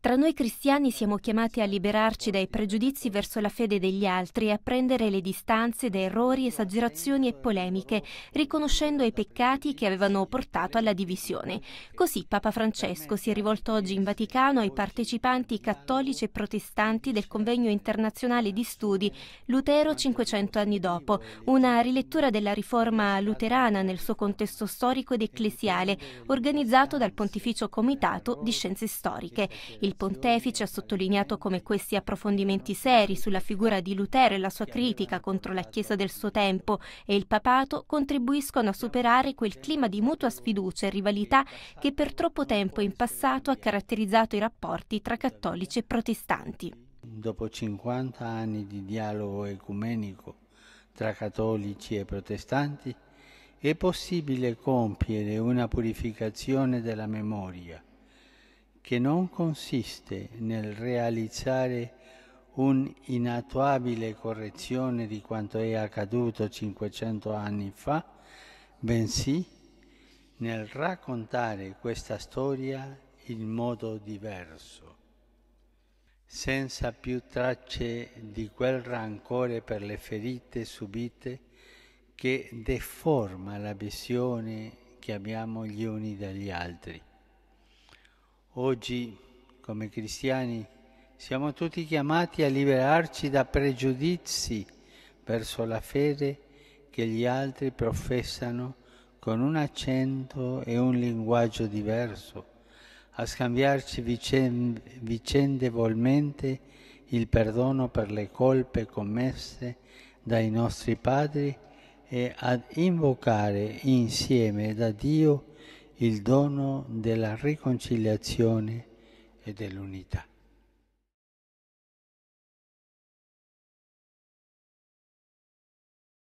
Tra noi cristiani siamo chiamati a liberarci dai pregiudizi verso la fede degli altri e a prendere le distanze da errori, esagerazioni e polemiche, riconoscendo i peccati che avevano portato alla divisione. Così Papa Francesco si è rivolto oggi in Vaticano ai partecipanti cattolici e protestanti del convegno internazionale di studi Lutero 500 anni dopo, una rilettura della riforma luterana nel suo contesto storico ed ecclesiale, organizzato dal Pontificio Comitato di Scienze Storiche. Il il pontefice ha sottolineato come questi approfondimenti seri sulla figura di Lutero e la sua critica contro la Chiesa del suo tempo e il papato contribuiscono a superare quel clima di mutua sfiducia e rivalità che per troppo tempo in passato ha caratterizzato i rapporti tra cattolici e protestanti. Dopo 50 anni di dialogo ecumenico tra cattolici e protestanti, è possibile compiere una purificazione della memoria che non consiste nel realizzare un'inattuabile correzione di quanto è accaduto 500 anni fa, bensì nel raccontare questa storia in modo diverso, senza più tracce di quel rancore per le ferite subite che deforma la visione che abbiamo gli uni dagli altri. Oggi, come cristiani, siamo tutti chiamati a liberarci da pregiudizi verso la fede che gli altri professano con un accento e un linguaggio diverso, a scambiarci vicendevolmente il perdono per le colpe commesse dai nostri padri e ad invocare insieme da Dio il il dono della riconciliazione e dell'unità.